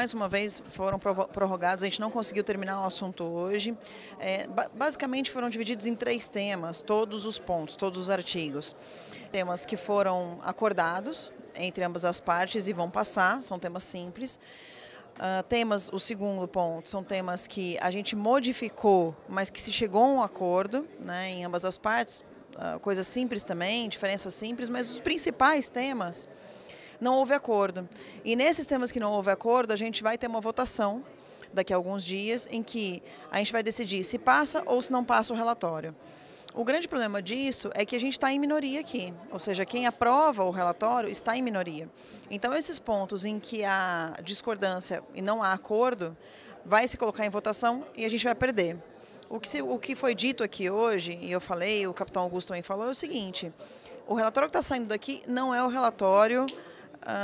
mais uma vez foram prorrogados, a gente não conseguiu terminar o assunto hoje. É, basicamente foram divididos em três temas, todos os pontos, todos os artigos. Temas que foram acordados entre ambas as partes e vão passar, são temas simples. Uh, temas, o segundo ponto, são temas que a gente modificou, mas que se chegou a um acordo né, em ambas as partes, uh, coisas simples também, diferenças simples, mas os principais temas não houve acordo. E nesses temas que não houve acordo, a gente vai ter uma votação daqui a alguns dias em que a gente vai decidir se passa ou se não passa o relatório. O grande problema disso é que a gente está em minoria aqui, ou seja, quem aprova o relatório está em minoria. Então, esses pontos em que há discordância e não há acordo, vai se colocar em votação e a gente vai perder. O que, se, o que foi dito aqui hoje, e eu falei, o capitão Augusto também falou, é o seguinte: o relatório que está saindo daqui não é o relatório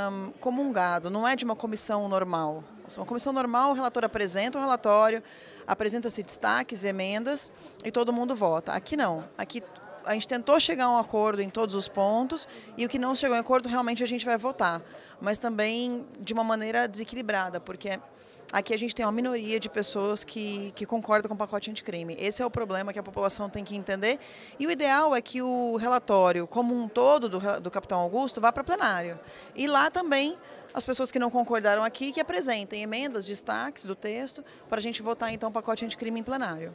um, comungado, não é de uma comissão normal. Uma comissão normal, o relator apresenta o relatório, apresenta-se destaques, emendas e todo mundo vota. Aqui não. Aqui a gente tentou chegar a um acordo em todos os pontos e o que não chegou a acordo realmente a gente vai votar, mas também de uma maneira desequilibrada, porque aqui a gente tem uma minoria de pessoas que, que concordam com o pacote anticrime. Esse é o problema que a população tem que entender. E o ideal é que o relatório, como um todo, do, do capitão Augusto, vá para plenário. E lá também as pessoas que não concordaram aqui que apresentem emendas, destaques do texto, para a gente votar então o pacote anticrime em plenário.